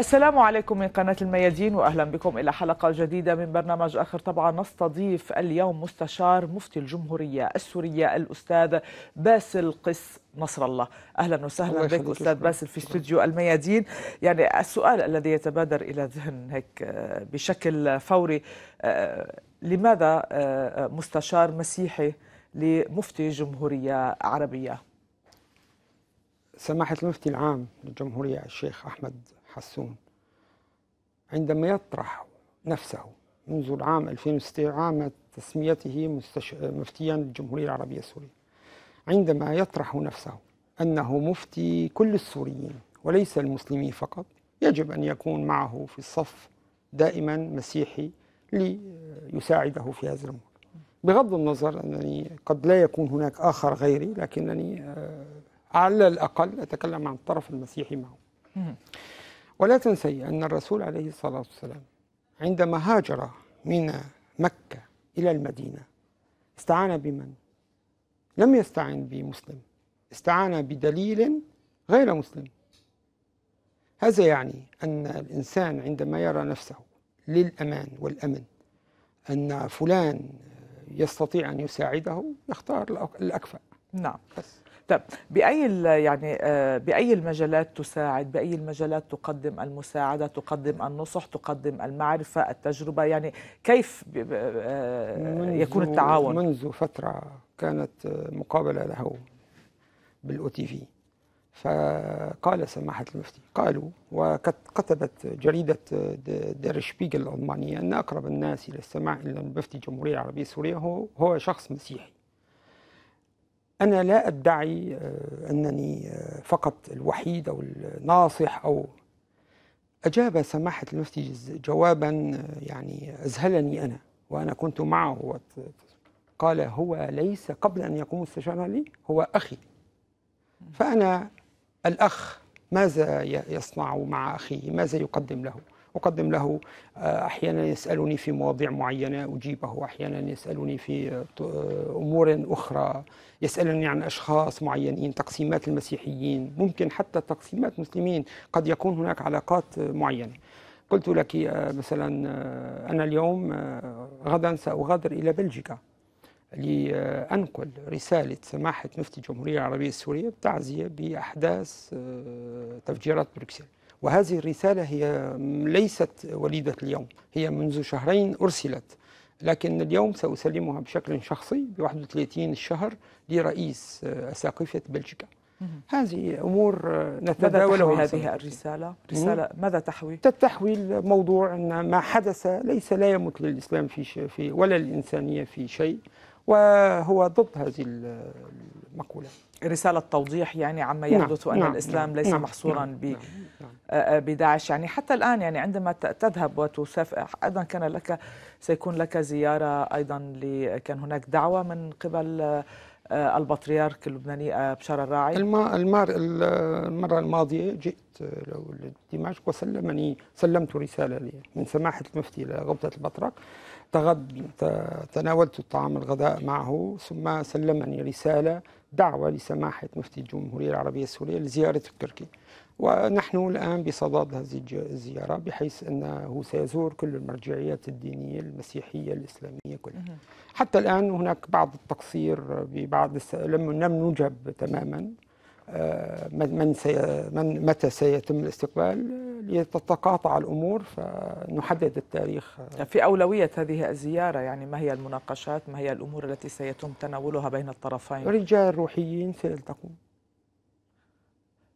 السلام عليكم من قناة الميادين وأهلا بكم إلى حلقة جديدة من برنامج آخر طبعا نستضيف اليوم مستشار مفتي الجمهورية السورية الأستاذ باسل قس نصر الله أهلا وسهلا بك أستاذ باسل في استوديو الميادين يعني السؤال الذي يتبادر إلى ذهن هيك آه، بشكل فوري آه، لماذا آه، مستشار مسيحي لمفتي جمهورية عربية؟ سماحة المفتي العام للجمهورية الشيخ أحمد حسون عندما يطرح نفسه منذ العام 2006 عام تسميته مستش... مفتيا الجمهورية العربية السورية عندما يطرح نفسه أنه مفتي كل السوريين وليس المسلمين فقط يجب أن يكون معه في الصف دائما مسيحي ليساعده في هذا الأمر بغض النظر أنني قد لا يكون هناك آخر غيري لكنني آه، على الأقل أتكلم عن الطرف المسيحي معه ولا تنسي أن الرسول عليه الصلاة والسلام عندما هاجر من مكة إلى المدينة استعان بمن؟ لم يستعن بمسلم استعان بدليل غير مسلم هذا يعني أن الإنسان عندما يرى نفسه للأمان والأمن أن فلان يستطيع أن يساعده يختار الأكفأ نعم بس. طيب باي يعني آه، باي المجالات تساعد باي المجالات تقدم المساعده تقدم النصح تقدم المعرفه التجربه يعني كيف آه، يكون التعاون منذ فتره كانت آه، مقابله له بالاو تي في فقال سماحة المفتي قالوا وقد كتبت جريدة دير شبيجل الألمانية أن أقرب الناس إلى السماع إلى المفتي الجمهورية العربية السورية هو, هو شخص مسيحي أنا لا أدعي آه، أنني آه، فقط الوحيد أو الناصح أو أجاب سماحة المفتي جوابا آه، يعني أذهلني أنا وأنا كنت معه قال هو ليس قبل أن يقوم مستشارا لي هو أخي فأنا الأخ ماذا يصنع مع أخيه ماذا يقدم له أقدم له آه، أحيانا يسألني في مواضيع معينة أجيبه أحيانا يسألني في آه، أمور أخرى يسألني عن أشخاص معينين تقسيمات المسيحيين ممكن حتى تقسيمات مسلمين قد يكون هناك علاقات معينة قلت لك آه، مثلا أنا اليوم غدا سأغادر إلى بلجيكا لأنقل رسالة سماحة مفتي الجمهورية العربية السورية بتعزية بأحداث تفجيرات بروكسل وهذه الرسالة هي ليست وليدة اليوم هي منذ شهرين أرسلت لكن اليوم سأسلمها بشكل شخصي ب 31 الشهر لرئيس أساقفة بلجيكا هذه امور نتداولها ماذا هذه الرساله؟ رساله ماذا تحوي؟ تحوي الموضوع ان ما حدث ليس لا يمت للاسلام في شيء ولا للانسانيه في شيء وهو ضد هذه المقولة رسالة توضيح يعني عما نعم، يحدث نعم. أن نعم. الإسلام نعم، ليس نعم. محصورا نعم. ب... نعم. نعم. آه، آه، بداعش يعني حتى الآن يعني عندما تذهب وتسافر أيضا كان لك سيكون لك زيارة أيضا ل... كان هناك دعوة من قبل آه، البطريرك اللبناني بشار الراعي المرة الماضية جئت لدمشق وسلمني سلمت رسالة لي من سماحة المفتي لغبطة البطرك تغد تناولت الطعام الغداء معه ثم سلمني رسالة دعوة لسماحة مفتي الجمهورية العربية السورية لزيارة تركيا ونحن الآن بصدد هذه الزيارة بحيث أنه سيزور كل المرجعيات الدينية المسيحية الإسلامية كلها حتى الآن هناك بعض التقصير ببعض لم نجب تماما آه، من, سي من متى سيتم الاستقبال لتتقاطع الامور فنحدد التاريخ في اولويه هذه الزياره يعني ما هي المناقشات ما هي الامور التي سيتم تناولها بين الطرفين رجال روحيين سيلتقون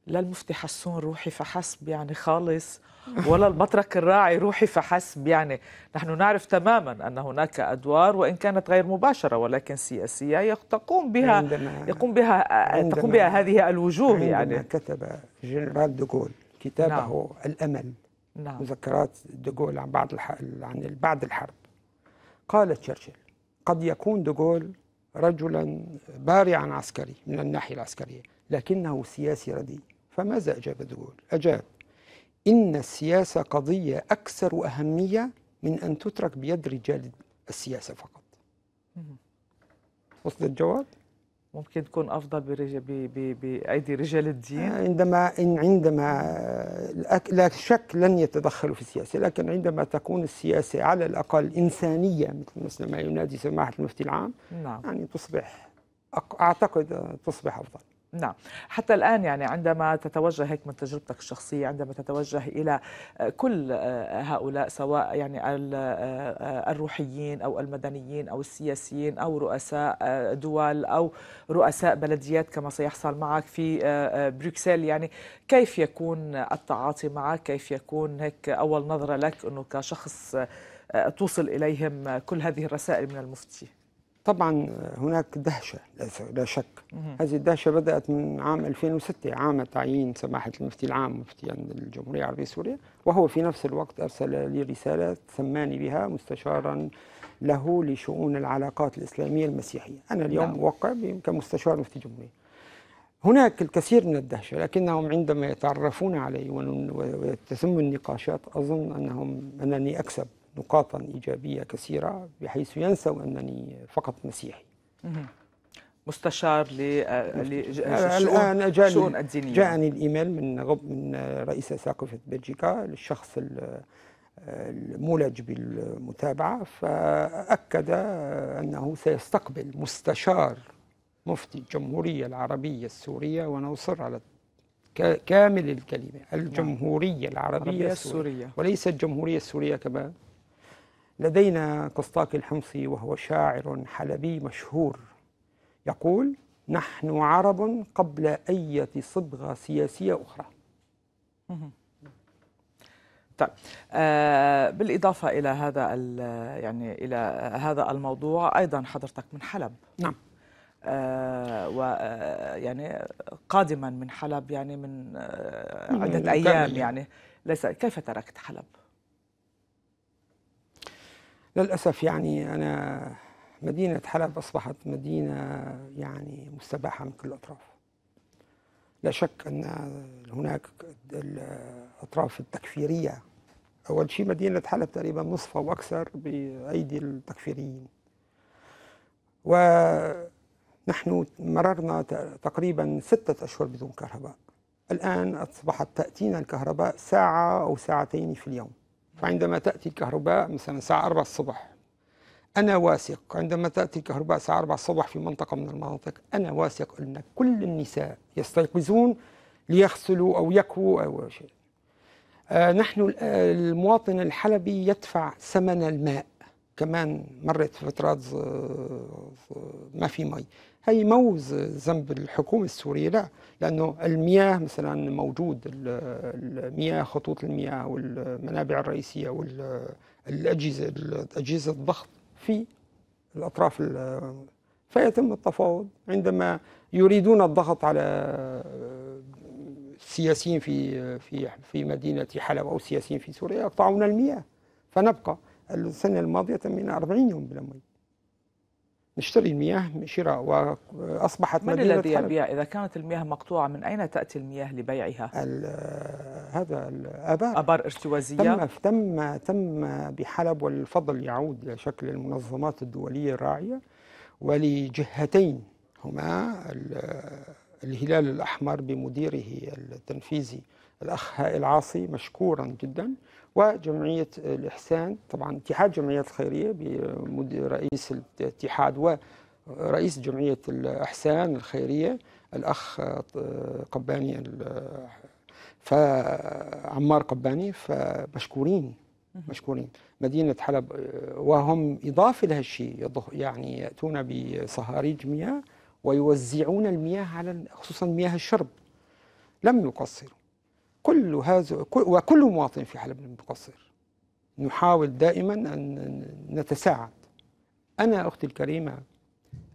لا المفتي حسون روحي فحسب يعني خالص ولا البطرك الراعي روحي فحسب يعني نحن نعرف تماما أن هناك أدوار وإن كانت غير مباشرة ولكن سياسية تقوم بها يقوم بها تقوم بها هذه الوجوه يعني كتب جنرال دوغول كتابه نعم. الأمل نعم. مذكرات دوغول عن بعض عن بعد الحرب قال تشرشل قد يكون دوغول رجلا بارعا عسكري من الناحية العسكرية لكنه سياسي رديء فماذا أجاب دول؟ أجاب إن السياسة قضية أكثر أهمية من أن تترك بيد رجال السياسة فقط وصل الجواب؟ ممكن تكون أفضل بأيدي رجال الدين آه، عندما إن عندما لا شك لن يتدخلوا في السياسة لكن عندما تكون السياسة على الأقل إنسانية مثل مثل ما ينادي سماحة المفتي العام نعم. يعني تصبح أعتقد تصبح أفضل نعم حتى الآن يعني عندما تتوجه هيك من تجربتك الشخصية عندما تتوجه إلى كل آه، هؤلاء سواء يعني آه، الروحيين أو المدنيين أو السياسيين أو رؤساء آه، دول أو رؤساء بلديات كما سيحصل معك في بروكسل يعني كيف يكون التعاطي معك كيف يكون هيك أول نظرة لك أنه كشخص توصل إليهم كل هذه الرسائل من المفتي طبعا هناك دهشة لا شك هذه الدهشة بدأت من عام 2006 عام تعيين سماحة المفتي العام مفتي عند الجمهورية العربية السورية وهو في نفس الوقت أرسل لي رسالة سماني بها مستشارا له لشؤون العلاقات الإسلامية المسيحية أنا اليوم نعم. موقع كمستشار مفتي الجمهورية هناك الكثير من الدهشة لكنهم عندما يتعرفون علي وتتم النقاشات أظن أنهم أنني أكسب نقاطا إيجابية كثيرة بحيث ينسوا أنني فقط مسيحي مستشار للشؤون الشؤون الدينية جاءني الإيميل من من رئيس ثقافة بلجيكا للشخص المولج بالمتابعة فأكد أنه سيستقبل مستشار مفتي الجمهورية العربية السورية وأنا أصر على كامل الكلمة نعم. الجمهورية العربية السورية وليس الجمهورية السورية كما لدينا كوستاكي الحمصي وهو شاعر حلبي مشهور يقول نحن عرب قبل أي صبغة سياسية أخرى طيب آه بالإضافة إلى هذا يعني إلى هذا الموضوع أيضا حضرتك من حلب نعم آه ويعني آه، قادما من حلب يعني من آه، عدة أيام يعني. يعني ليس كيف تركت حلب؟ للأسف يعني أنا مدينة حلب أصبحت مدينة يعني مستباحة من كل الأطراف لا شك أن هناك الأطراف التكفيرية أول شيء مدينة حلب تقريبا نصفها وأكثر بأيدي التكفيريين ونحن مررنا تقريبا ستة أشهر بدون كهرباء الآن أصبحت تأتينا الكهرباء ساعة أو ساعتين في اليوم عندما تأتي الكهرباء مثلا الساعة 4 الصبح أنا واثق عندما تأتي الكهرباء الساعة 4 الصبح في منطقة من المناطق أنا واثق أن كل النساء يستيقظون ليغسلوا أو يكووا أو شيء آه نحن آه، المواطن الحلبي يدفع ثمن الماء كمان مرت فترات ما في مي هي موز ذنب الحكومة السورية لا لأنه المياه مثلا موجود المياه خطوط المياه والمنابع الرئيسية والأجهزة أجهزة الضغط في الأطراف فيتم التفاوض عندما يريدون الضغط على السياسيين في في في مدينة حلب أو السياسيين في سوريا يقطعون المياه فنبقى قال له السنة الماضية تمينا 40 يوم بلا مي نشتري المياه شراء واصبحت من مدينه الذي يبيع اذا كانت المياه مقطوعه من اين تاتي المياه لبيعها؟ الـ هذا الابار ابار ارتوازيه تم تم تم بحلب والفضل يعود لشكل المنظمات الدوليه الراعيه ولجهتين هما الهلال الاحمر بمديره التنفيذي الاخ هائل عاصي مشكورا جدا وجمعية الإحسان طبعا اتحاد جمعية الخيرية برئيس الاتحاد ورئيس جمعية الإحسان الخيرية الأخ قباني فعمار قباني فمشكورين مشكورين مدينة حلب وهم إضافة لهالشيء يعني يأتون بصهاريج مياه ويوزعون المياه على خصوصا مياه الشرب لم يقصروا كل هذا وكل مواطن في حلب مقصر نحاول دائما أن نتساعد أنا أختي الكريمة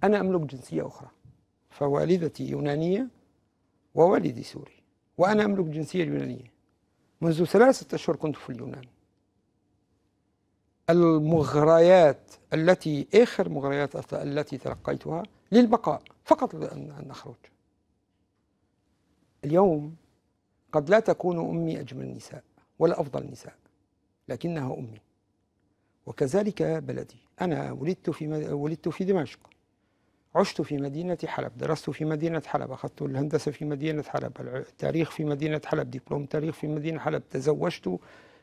أنا أملك جنسية أخرى فوالدتي يونانية ووالدي سوري وأنا أملك جنسية يونانية منذ ثلاثة أشهر كنت في اليونان المغريات التي آخر مغريات التي تلقيتها للبقاء فقط أن أخرج اليوم قد لا تكون أمي أجمل النساء ولا أفضل النساء لكنها أمي وكذلك بلدي أنا ولدت في مد... ولدت في دمشق عشت في مدينة حلب درست في مدينة حلب أخذت الهندسة في مدينة حلب التاريخ في مدينة حلب دبلوم تاريخ في مدينة حلب تزوجت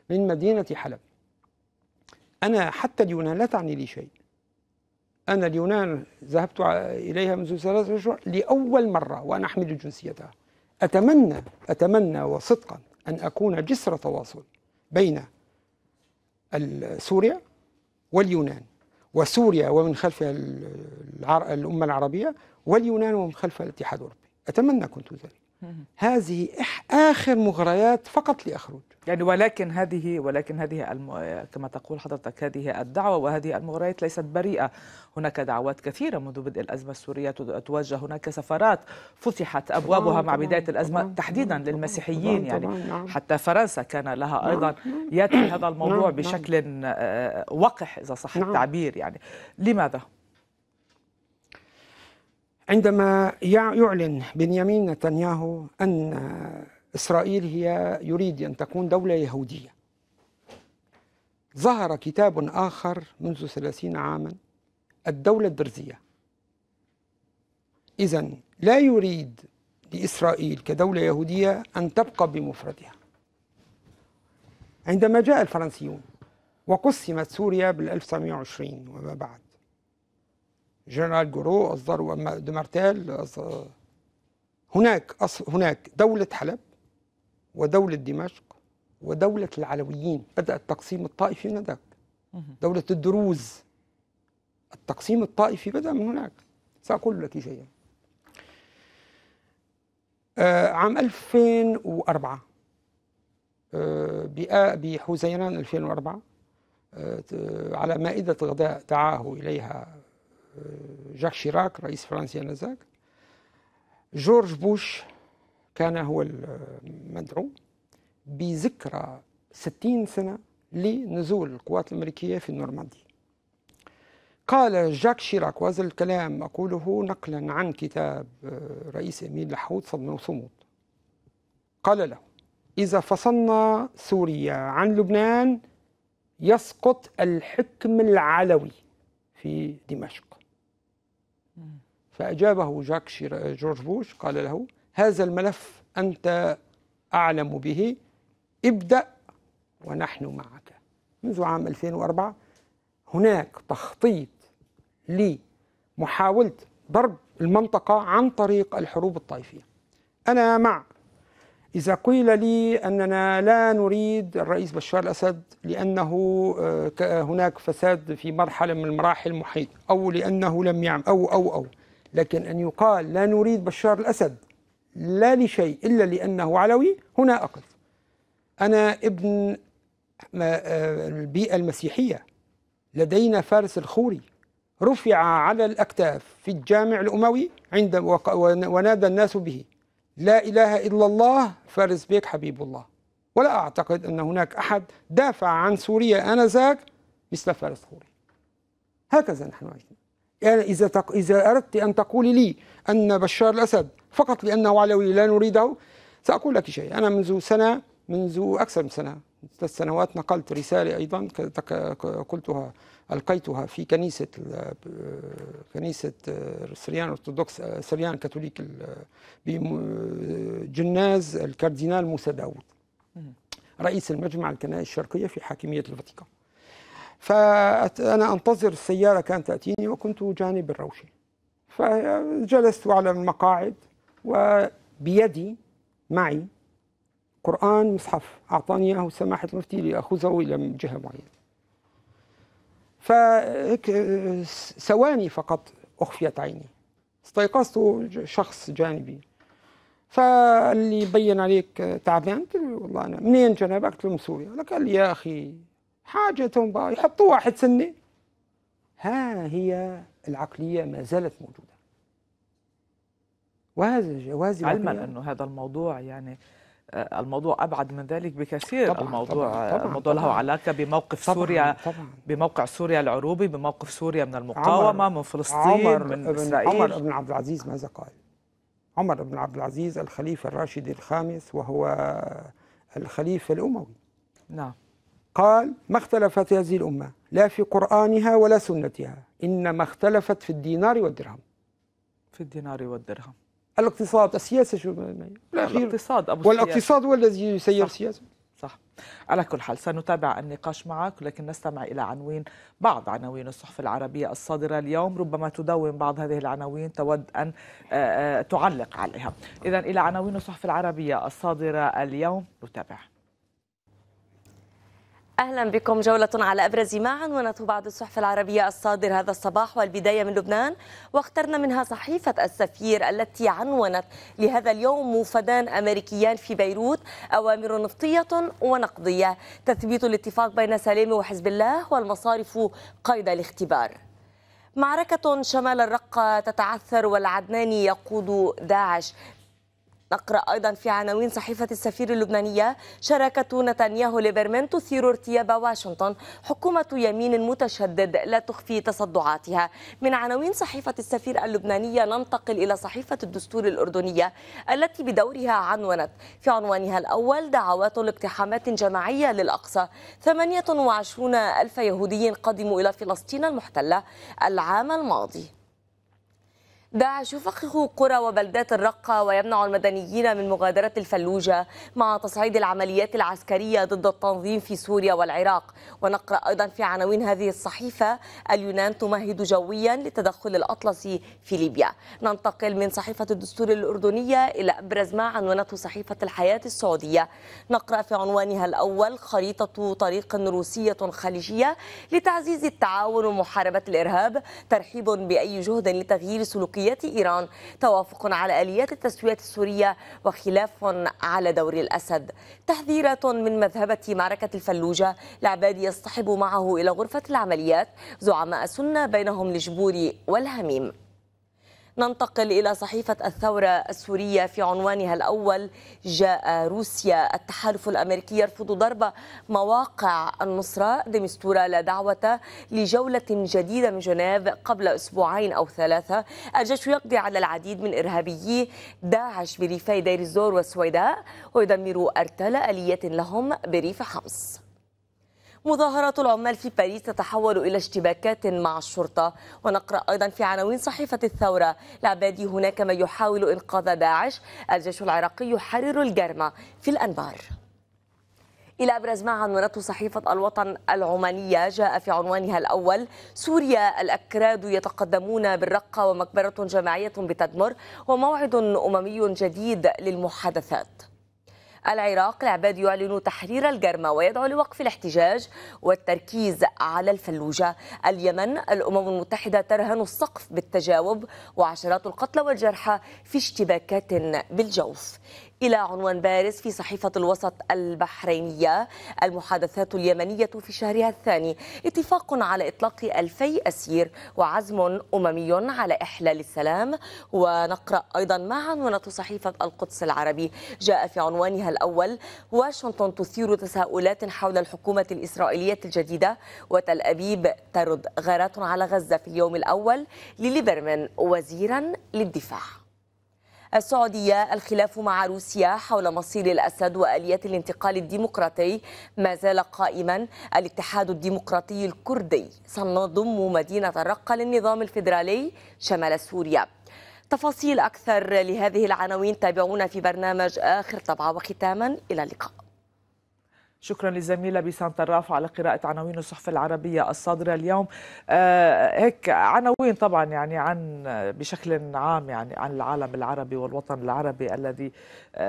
من مدينة حلب أنا حتى اليونان لا تعني لي شيء أنا اليونان ذهبت إليها منذ ثلاثة أشهر لأول مرة وأنا أحمل جنسيتها أتمنى أتمنى وصدقا أن أكون جسر تواصل بين سوريا واليونان وسوريا ومن خلفها الأمة العربية واليونان ومن خلفها الاتحاد الأوروبي أتمنى كنت ذلك هذه آخر مغريات فقط لأخرج يعني ولكن هذه ولكن هذه الم... كما تقول حضرتك هذه الدعوة وهذه المغريات ليست بريئة هناك دعوات كثيرة منذ بدء الأزمة السورية توجه هناك سفارات فتحت أبوابها طبعاً مع طبعاً بداية الأزمة طبعاً تحديدا طبعاً للمسيحيين طبعاً يعني طبعاً نعم. حتى فرنسا كان لها نعم، أيضا نعم. ياتي هذا الموضوع نعم، بشكل آه، وقح إذا صح التعبير يعني لماذا؟ عندما يعلن بنيامين نتنياهو أن إسرائيل هي يريد أن تكون دولة يهودية ظهر كتاب آخر منذ ثلاثين عاما الدولة الدرزية إذا لا يريد لإسرائيل كدولة يهودية أن تبقى بمفردها عندما جاء الفرنسيون وقسمت سوريا بال 1920 وما بعد جنرال جورو أصدروا دمرتال هناك هناك دولة حلب ودولة دمشق ودولة العلويين بدأ التقسيم الطائفي من ذاك دولة الدروز التقسيم الطائفي بدأ من هناك سأقول لك شيئا آه، عام 2004 بحزيران 2004 على مائدة غداء دعاه إليها جاك شيراك رئيس فرنسا آنذاك جورج بوش كان هو المدعو بذكرى 60 سنة لنزول القوات الأمريكية في النورماندي قال جاك شيراك وهذا الكلام أقوله نقلا عن كتاب آه، رئيس أمين لحوت صدمة وصمود قال له إذا فصلنا سوريا عن لبنان يسقط الحكم العلوي في دمشق فأجابه جاك جورج بوش قال له هذا الملف أنت أعلم به ابدأ ونحن معك منذ عام 2004 هناك تخطيط لمحاولة ضرب المنطقة عن طريق الحروب الطائفية أنا مع إذا قيل لي أننا لا نريد الرئيس بشار الأسد لأنه آه، هناك فساد في مرحلة من مراحل المحيط أو لأنه لم يعمل أو أو أو لكن أن يقال لا نريد بشار الأسد لا لشيء إلا لأنه علوي هنا أقف أنا ابن آه، البيئة المسيحية لدينا فارس الخوري رفع على الأكتاف في الجامع الأموي عند ونادى الناس به لا إله إلا الله فارس بيك حبيب الله ولا أعتقد أن هناك أحد دافع عن سوريا آنذاك مثل فارس خوري هكذا نحن عايشين يعني إذا تق... إذا أردت أن تقولي لي أن بشار الأسد فقط لأنه علوي لا نريده سأقول لك شيء أنا منذ سنة منذ أكثر من سنة ثلاث سنوات نقلت رسالة أيضا قلتها ألقيتها في كنيسة كنيسة آه، سريان أرثوذكس آه، سريان كاثوليك آه، بجناز الكاردينال موسى داوود رئيس المجمع الكنائس الشرقية في حاكمية الفاتيكان فأنا أنتظر السيارة كانت تأتيني وكنت جانب الروشة فجلست على المقاعد وبيدي معي قرآن مصحف أعطاني إياه سماحة المفتي لأخذه إلى جهة معينة ثواني فقط أخفيت عيني استيقظت شخص جانبي فاللي بين عليك تعبان قلت له والله انا منين جنابك؟ قلت له من سوريا قال لي يا اخي حاجتهم بقى يحطوا واحد سنه ها هي العقليه ما زالت موجوده وهذا جوازي علما انه هذا الموضوع يعني آه، الموضوع ابعد من ذلك بكثير طبعًا الموضوع طبعًا طبعًا الموضوع آه، طبعًا له علاقه بموقف طبعًا سوريا طبعًا بموقع سوريا العروبي بموقف سوريا من المقاومه عمر من فلسطين عمر من اسرائيل عمر بن عبد العزيز ماذا قال؟ عمر بن عبد العزيز الخليفه الراشد الخامس وهو الخليفه الاموي نعم قال ما اختلفت هذه الامه لا في قرانها ولا سنتها انما اختلفت في الدينار والدرهم في الدينار والدرهم الاقتصاد السياسة شو الاقتصاد أبو والاقتصاد هو الذي يسير السياسة صح على كل حال سنتابع النقاش معك لكن نستمع إلى عناوين بعض عناوين الصحف العربية الصادرة اليوم ربما تدون بعض هذه العناوين تود أن آه، آه، تعلق عليها إذا إلى عناوين الصحف العربية الصادرة اليوم نتابع أهلا بكم جولة على أبرز ما عنونته بعض الصحف العربية الصادر هذا الصباح والبداية من لبنان واخترنا منها صحيفة السفير التي عنونت لهذا اليوم موفدان أمريكيان في بيروت أوامر نفطية ونقدية تثبيت الاتفاق بين سليم وحزب الله والمصارف قيد الاختبار معركة شمال الرقة تتعثر والعدناني يقود داعش نقرأ أيضا في عناوين صحيفة السفير اللبنانية شراكة نتنياهو ليبرمان تثير ارتياب واشنطن حكومة يمين متشدد لا تخفي تصدعاتها من عناوين صحيفة السفير اللبنانية ننتقل إلى صحيفة الدستور الأردنية التي بدورها عنونت في عنوانها الأول دعوات لاقتحامات جماعية للأقصى 28 ألف يهودي قدموا إلى فلسطين المحتلة العام الماضي داعش يفخخ قرى وبلدات الرقة ويمنع المدنيين من مغادرة الفلوجة مع تصعيد العمليات العسكرية ضد التنظيم في سوريا والعراق ونقرأ أيضا في عناوين هذه الصحيفة اليونان تمهد جويا لتدخل الأطلسي في ليبيا ننتقل من صحيفة الدستور الأردنية إلى أبرز ما عنونته صحيفة الحياة السعودية نقرأ في عنوانها الأول خريطة طريق روسية خليجية لتعزيز التعاون ومحاربة الإرهاب ترحيب بأي جهد لتغيير سلوكيات بمسؤولية إيران توافق على آليات التسوية السورية وخلاف على دور الأسد تحذيرات من مذهبة معركة الفلوجة العبادي يصطحب معه إلى غرفة العمليات زعماء سنة بينهم الجبوري والهميم ننتقل إلى صحيفة الثورة السورية في عنوانها الأول جاء روسيا التحالف الأمريكي يرفض ضرب مواقع النصرة دمستورة لا دعوة لجولة جديدة من جنيف قبل أسبوعين أو ثلاثة الجيش يقضي على العديد من إرهابيي داعش بريفي دير الزور والسويداء ويدمر أرتال آلية لهم بريف حمص مظاهرات العمال في باريس تتحول إلى اشتباكات مع الشرطة ونقرأ أيضا في عناوين صحيفة الثورة العبادي هناك من يحاول إنقاذ داعش الجيش العراقي يحرر الجرمة في الأنبار إلى أبرز ما عنونته صحيفة الوطن العمانية جاء في عنوانها الأول سوريا الأكراد يتقدمون بالرقة ومقبرة جماعية بتدمر وموعد أممي جديد للمحادثات العراق العباد يعلن تحرير الجرمة ويدعو لوقف الاحتجاج والتركيز على الفلوجة اليمن الأمم المتحدة ترهن السقف بالتجاوب وعشرات القتلى والجرحى في اشتباكات بالجوف إلى عنوان بارز في صحيفة الوسط البحرينية المحادثات اليمنية في شهرها الثاني اتفاق على إطلاق ألفي أسير وعزم أممي على إحلال السلام ونقرأ أيضا ما عنونة صحيفة القدس العربي جاء في عنوانها الأول واشنطن تثير تساؤلات حول الحكومة الإسرائيلية الجديدة وتل أبيب ترد غارات على غزة في اليوم الأول لليبرمن وزيرا للدفاع السعودية الخلاف مع روسيا حول مصير الأسد وآليات الانتقال الديمقراطي ما زال قائما الاتحاد الديمقراطي الكردي سنضم مدينة الرقة للنظام الفيدرالي شمال سوريا تفاصيل أكثر لهذه العناوين تابعونا في برنامج آخر طبعة وختاما إلى اللقاء شكرا للزميله بيسان طراف على قراءه عناوين الصحف العربيه الصادره اليوم آه هيك عناوين طبعا يعني عن بشكل عام يعني عن العالم العربي والوطن العربي الذي آه,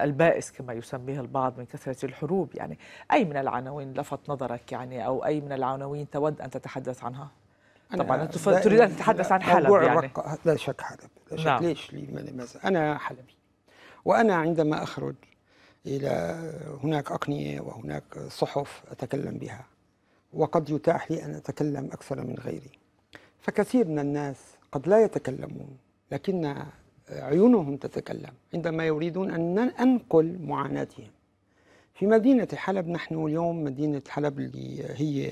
آه، البائس كما يسميه البعض من كثره الحروب يعني اي من العناوين لفت نظرك يعني او اي من العناوين تود ان تتحدث عنها طبعا انت تريد ان تتحدث عن حلب يعني رق... لا شك حلب لا شك نعم. ليش لي ماذا انا حلبي وانا عندما اخرج إلى هناك أقنية وهناك صحف أتكلم بها وقد يتاح لي أن أتكلم أكثر من غيري فكثير من الناس قد لا يتكلمون لكن عيونهم تتكلم عندما يريدون أن أنقل معاناتهم في مدينة حلب نحن اليوم مدينة حلب اللي هي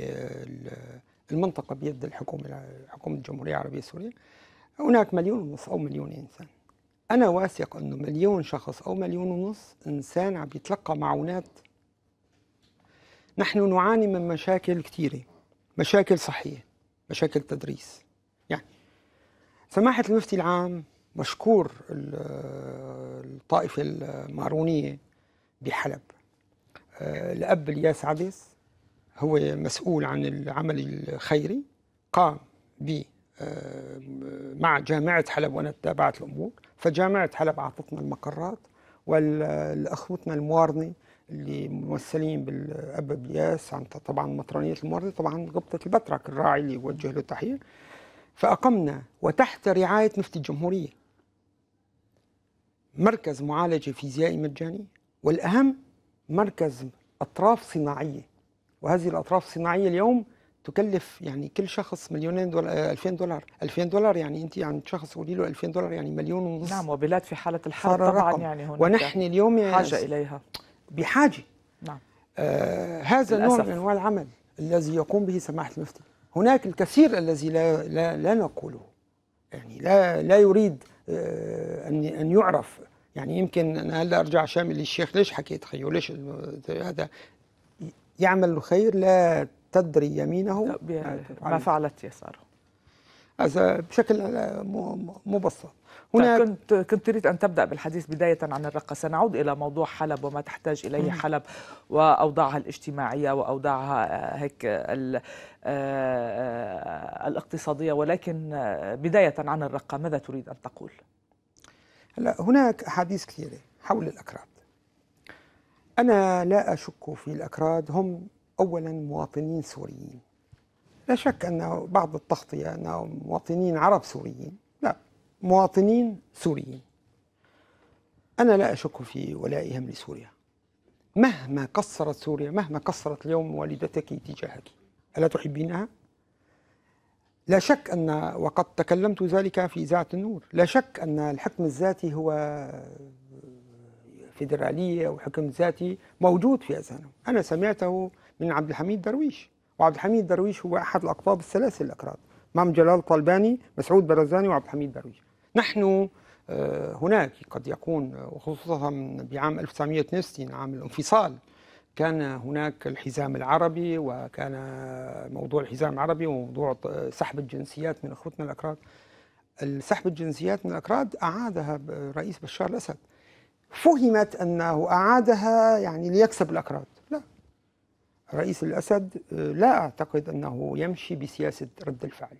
المنطقة بيد الحكومة حكومة الجمهورية العربية السورية هناك مليون ونصف أو مليون إنسان أنا واثق أنه مليون شخص أو مليون ونص إنسان عم يتلقى معونات نحن نعاني من مشاكل كثيرة مشاكل صحية مشاكل تدريس يعني سماحة المفتي العام مشكور الطائفة المارونية بحلب آه، الأب الياس عدس هو مسؤول عن العمل الخيري قام ب آه، مع جامعة حلب وأنا تابعت الأمور فجامعة حلب أعطتنا المقرات والأخوتنا الموارني اللي ممثلين بالاب بياس عن طبعا مطرانيه الموارنه طبعا قبطه البترك الراعي اللي وجه له تحيه فاقمنا وتحت رعايه مفتي الجمهوريه مركز معالجه فيزيائي مجاني والاهم مركز اطراف صناعيه وهذه الاطراف الصناعيه اليوم تكلف يعني كل شخص مليونين دولار 2000 آه، دولار 2000 دولار يعني انت عند شخص قولي له 2000 دولار يعني مليون ونص نعم وبلاد في حاله الحرب طبعا رقم. يعني هناك ونحن اليوم حاجه اليها بحاجه نعم آه هذا نوع من انواع العمل الذي يقوم به سماحه المفتي هناك الكثير الذي لا لا, لا نقوله يعني لا لا يريد آه ان ان يعرف يعني يمكن انا هلا ارجع شامل للشيخ ليش حكيت خيو ليش هذا يعمل الخير لا تدري يمينه آه، ما فعلت يساره هذا بشكل آه، مبسط هنا طيب، كنت كنت تريد ان تبدا بالحديث بدايه عن الرقه سنعود الى موضوع حلب وما تحتاج اليه حلب واوضاعها الاجتماعيه واوضاعها آه، هيك الاقتصاديه ولكن بدايه عن الرقه ماذا تريد ان تقول هلا هناك احاديث كثيره حول الاكراد انا لا اشك في الاكراد هم أولا مواطنين سوريين لا شك أن بعض التغطية ان مواطنين عرب سوريين لا مواطنين سوريين أنا لا أشك في ولائهم لسوريا مهما قصرت سوريا مهما قصرت اليوم والدتك تجاهك ألا تحبينها؟ لا شك أن وقد تكلمت ذلك في إذاعة النور لا شك أن الحكم الذاتي هو فيدرالية وحكم ذاتي موجود في أذهانهم أنا سمعته من عبد الحميد درويش وعبد الحميد درويش هو أحد الأقطاب الثلاثة الأكراد مام جلال طلباني مسعود برزاني وعبد الحميد درويش نحن آه، هناك قد يكون آه، وخصوصا بعام 1962 عام الانفصال كان هناك الحزام العربي وكان موضوع الحزام العربي وموضوع سحب الجنسيات من اخوتنا الاكراد سحب الجنسيات من الاكراد اعادها رئيس بشار الاسد فهمت انه اعادها يعني ليكسب الاكراد رئيس الأسد آه، لا أعتقد أنه يمشي بسياسة رد الفعل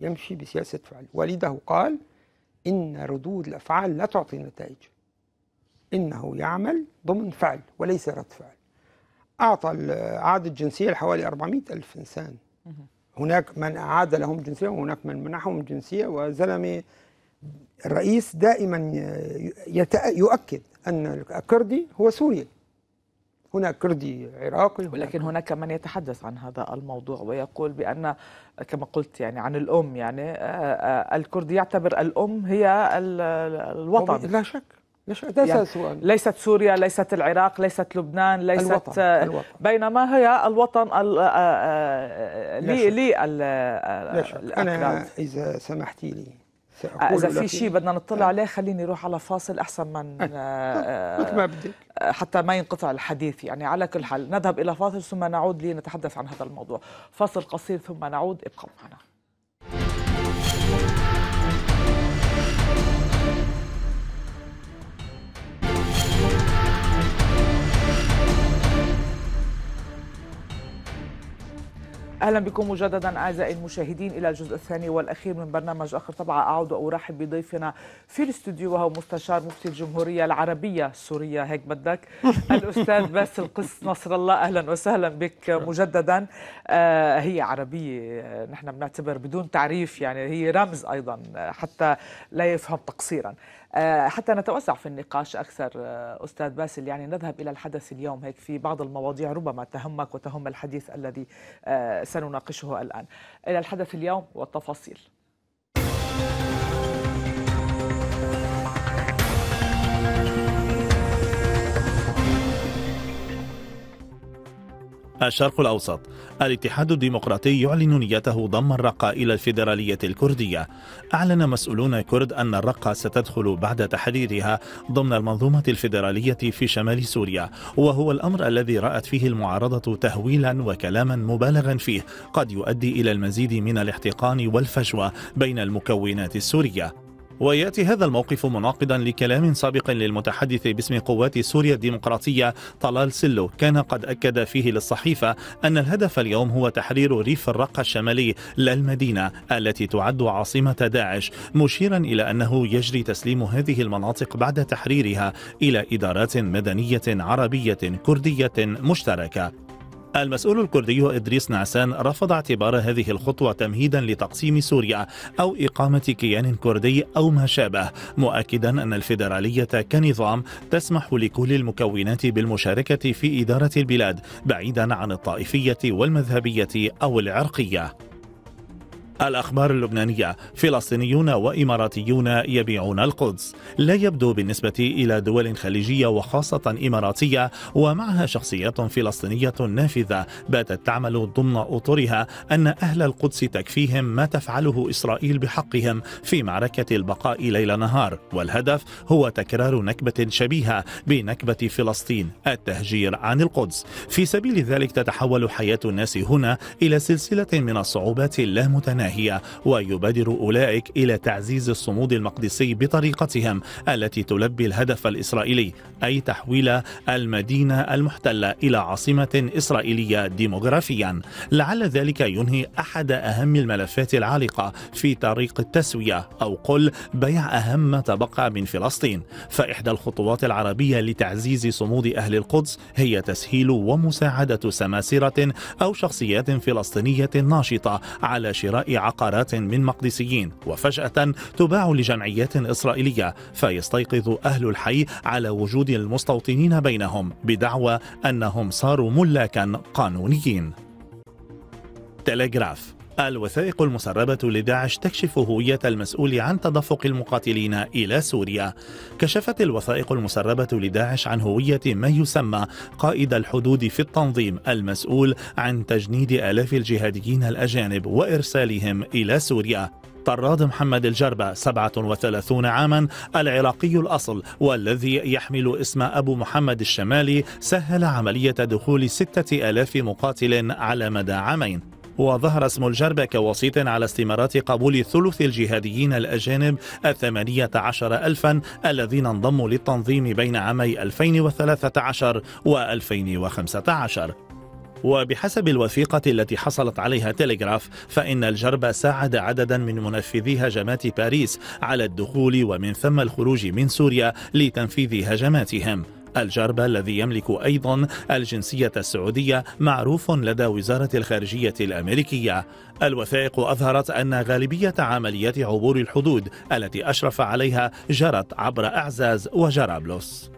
يمشي بسياسة فعل والده قال إن ردود الأفعال لا تعطي نتائج إنه يعمل ضمن فعل وليس رد فعل أعطى اعاد الجنسية لحوالي 400 ألف إنسان هناك من أعاد لهم جنسيه وهناك من منحهم الجنسية وزلمة الرئيس دائما يؤكد أن الكردي هو سوري هنا كردي عراقي ولكن هناك من يتحدث عن هذا الموضوع ويقول بأن كما قلت يعني عن الأم يعني آه، آه، الكردي يعتبر الأم هي الوطن لا شك لا شك ليس يعني سؤال. ليست سوريا ليست العراق ليست لبنان ليست الوطن. آه، الوطن. بينما هي الوطن لي لي شك. أنا إذا سمحتي لي اذا في شيء بدنا نطلع آه. عليه خليني اروح على فاصل احسن من أه. آه، ما بدك آه، حتى ما ينقطع الحديث يعني على كل حال نذهب الى فاصل ثم نعود لنتحدث عن هذا الموضوع فاصل قصير ثم نعود ابقوا معنا اهلا بكم مجددا اعزائي المشاهدين الى الجزء الثاني والاخير من برنامج اخر طبعا اعود وارحب بضيفنا في الاستوديو وهو مستشار مفتي الجمهوريه العربيه السوريه هيك بدك الاستاذ باسل قس نصر الله اهلا وسهلا بك مجددا آه هي عربيه آه، نحن بنعتبر بدون تعريف يعني هي رمز ايضا آه، حتى لا يفهم تقصيرا آه، حتى نتوسع في النقاش أكثر آه، أستاذ باسل يعني نذهب إلى الحدث اليوم هيك في بعض المواضيع ربما تهمك وتهم الحديث الذي آه، سنناقشه الآن إلى الحدث اليوم والتفاصيل الشرق الأوسط الاتحاد الديمقراطي يعلن نيته ضم الرقة إلى الفيدرالية الكردية أعلن مسؤولون كرد أن الرقة ستدخل بعد تحريرها ضمن المنظومة الفيدرالية في شمال سوريا وهو الأمر الذي رأت فيه المعارضة تهويلا وكلاما مبالغا فيه قد يؤدي إلى المزيد من الاحتقان والفجوة بين المكونات السورية ويأتي هذا الموقف مناقضا لكلام سابق للمتحدث باسم قوات سوريا الديمقراطية طلال سلو كان قد أكد فيه للصحيفة أن الهدف اليوم هو تحرير ريف الرقة الشمالي للمدينة التي تعد عاصمة داعش مشيرا إلى أنه يجري تسليم هذه المناطق بعد تحريرها إلى إدارات مدنية عربية كردية مشتركة المسؤول الكردي إدريس نعسان رفض اعتبار هذه الخطوة تمهيدا لتقسيم سوريا أو إقامة كيان كردي أو ما شابه مؤكدا أن الفيدرالية كنظام تسمح لكل المكونات بالمشاركة في إدارة البلاد بعيدا عن الطائفية والمذهبية أو العرقية الأخبار اللبنانية فلسطينيون وإماراتيون يبيعون القدس لا يبدو بالنسبة إلى دول خليجية وخاصة إماراتية ومعها شخصيات فلسطينية نافذة باتت تعمل ضمن أطرها أن أهل القدس تكفيهم ما تفعله إسرائيل بحقهم في معركة البقاء ليل نهار والهدف هو تكرار نكبة شبيهة بنكبة فلسطين التهجير عن القدس في سبيل ذلك تتحول حياة الناس هنا إلى سلسلة من الصعوبات اللامتناهية هي ويبادر أولئك إلى تعزيز الصمود المقدسي بطريقتهم التي تلبي الهدف الإسرائيلي أي تحويل المدينة المحتلة إلى عاصمة إسرائيلية ديموغرافيا لعل ذلك ينهي أحد أهم الملفات العالقة في طريق التسوية أو قل بيع أهم ما تبقى من فلسطين فإحدى الخطوات العربية لتعزيز صمود أهل القدس هي تسهيل ومساعدة سماسرة أو شخصيات فلسطينية ناشطة على شراء عقارات من مقدسيين وفجأة تباع لجمعيات إسرائيلية فيستيقظ أهل الحي على وجود المستوطنين بينهم بدعوى أنهم صاروا ملاكا قانونيين تلغراف الوثائق المسربة لداعش تكشف هوية المسؤول عن تدفق المقاتلين إلى سوريا كشفت الوثائق المسربة لداعش عن هوية ما يسمى قائد الحدود في التنظيم المسؤول عن تجنيد آلاف الجهاديين الأجانب وإرسالهم إلى سوريا طراد محمد الجربة 37 عاما العراقي الأصل والذي يحمل اسم أبو محمد الشمالي سهل عملية دخول 6000 مقاتل على مدى عامين وظهر اسم الجربة كوسيط على استمارات قبول ثلث الجهاديين الأجانب الثمانية عشر ألفا الذين انضموا للتنظيم بين عامي 2013 و 2015 وبحسب الوثيقة التي حصلت عليها تلغراف فإن الجرب ساعد عددا من منفذي هجمات باريس على الدخول ومن ثم الخروج من سوريا لتنفيذ هجماتهم الجربة الذي يملك أيضا الجنسية السعودية معروف لدى وزارة الخارجية الأمريكية الوثائق أظهرت أن غالبية عمليات عبور الحدود التي أشرف عليها جرت عبر أعزاز وجرابلس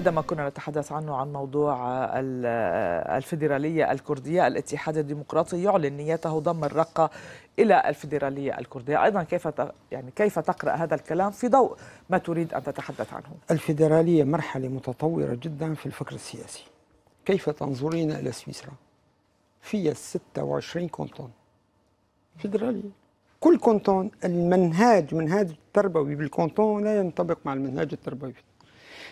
هذا ما كنا نتحدث عنه عن موضوع الفيدرالية الكردية الاتحاد الديمقراطي يعلن نيته ضم الرقة إلى الفيدرالية الكردية أيضا كيف يعني كيف تقرأ هذا الكلام في ضوء ما تريد أن تتحدث عنه الفيدرالية مرحلة متطورة جدا في الفكر السياسي كيف تنظرين إلى سويسرا فيها 26 كونتون فيدرالية كل كونتون المنهاج منهاج التربوي بالكونتون لا ينطبق مع المنهاج التربوي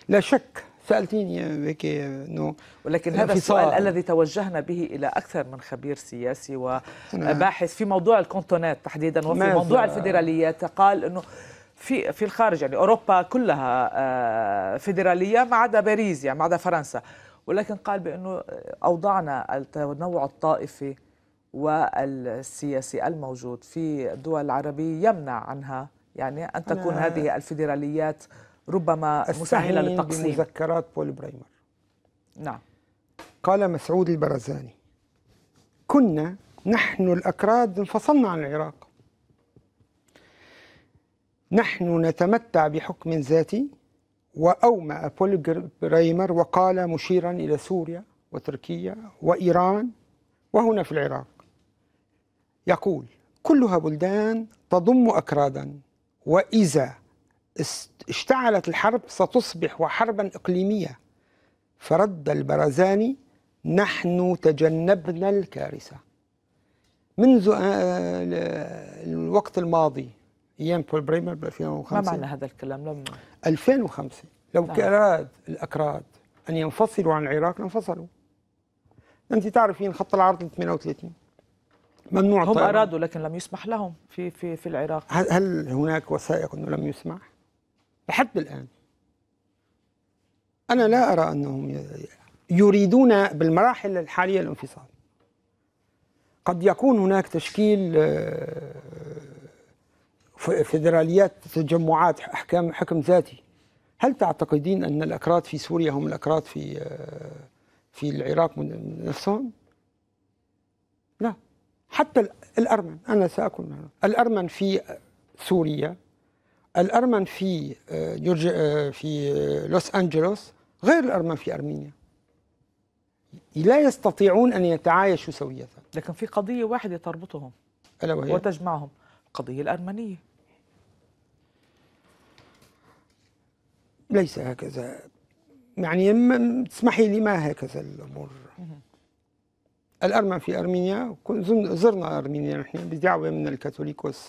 لا شك سالتيني هيك انه ولكن هذا السؤال الذي توجهنا به الى اكثر من خبير سياسي وباحث في موضوع الكونتونات تحديدا وفي موضوع الفيدراليات قال انه في في الخارج يعني اوروبا كلها آه، فيدراليه ما عدا باريس يعني ما عدا فرنسا ولكن قال بانه اوضاعنا التنوع الطائفي والسياسي الموجود في الدول العربيه يمنع عنها يعني ان تكون هذه الفيدراليات ربما مسهله للتقسيم مذكرات بول بريمر نعم قال مسعود البرزاني كنا نحن الأكراد انفصلنا عن العراق نحن نتمتع بحكم ذاتي وأومأ بول بريمر وقال مشيرا إلى سوريا وتركيا وإيران وهنا في العراق يقول كلها بلدان تضم أكرادا وإذا اشتعلت الحرب ستصبح وحربا إقليمية فرد البرزاني نحن تجنبنا الكارثة منذ آه، الوقت الماضي ايام بول بريمر ب 2005 ما معنى هذا الكلام لما 2005 لو نعم. اراد الاكراد ان ينفصلوا عن العراق لانفصلوا انت تعرفين خط العرض 38 ممنوع هم طيب. ارادوا لكن لم يسمح لهم في في في العراق هل هناك وثائق انه لم يسمح لحد الآن أنا لا أرى أنهم يريدون بالمراحل الحالية الانفصال قد يكون هناك تشكيل آه، فيدراليات تجمعات أحكام حكم ذاتي هل تعتقدين أن الأكراد في سوريا هم الأكراد في آه، في العراق نفسهم؟ لا حتى الأرمن أنا سأكون الأرمن في سوريا الأرمن في آه، جورج آه، في آه، لوس أنجلوس غير الأرمن في أرمينيا لا يستطيعون أن يتعايشوا سوية لكن في قضية واحدة تربطهم ألا وهي وتجمعهم القضية الأرمنية ليس هكذا يعني تسمحي لي ما هكذا الأمور الأرمن في أرمينيا زرنا أرمينيا نحن بدعوة من الكاثوليكوس